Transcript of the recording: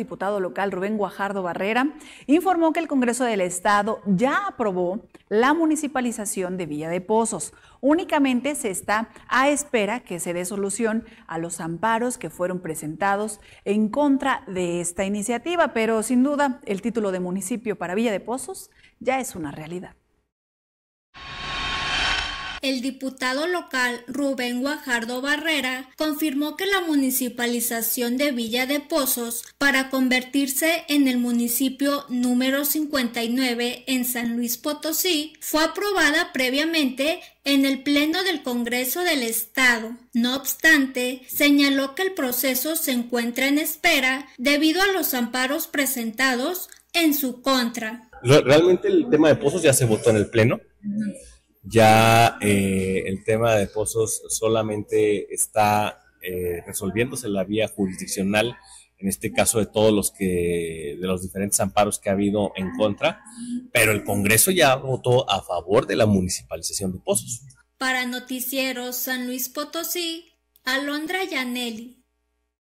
diputado local Rubén Guajardo Barrera, informó que el Congreso del Estado ya aprobó la municipalización de Villa de Pozos. Únicamente se está a espera que se dé solución a los amparos que fueron presentados en contra de esta iniciativa, pero sin duda el título de municipio para Villa de Pozos ya es una realidad el diputado local Rubén Guajardo Barrera confirmó que la municipalización de Villa de Pozos para convertirse en el municipio número 59 en San Luis Potosí fue aprobada previamente en el Pleno del Congreso del Estado. No obstante, señaló que el proceso se encuentra en espera debido a los amparos presentados en su contra. Realmente el tema de pozos ya se votó en el Pleno ya eh, el tema de pozos solamente está eh, resolviéndose la vía jurisdiccional, en este caso de todos los que, de los diferentes amparos que ha habido en contra, pero el Congreso ya votó a favor de la municipalización de pozos. Para Noticieros San Luis Potosí, Alondra Yaneli.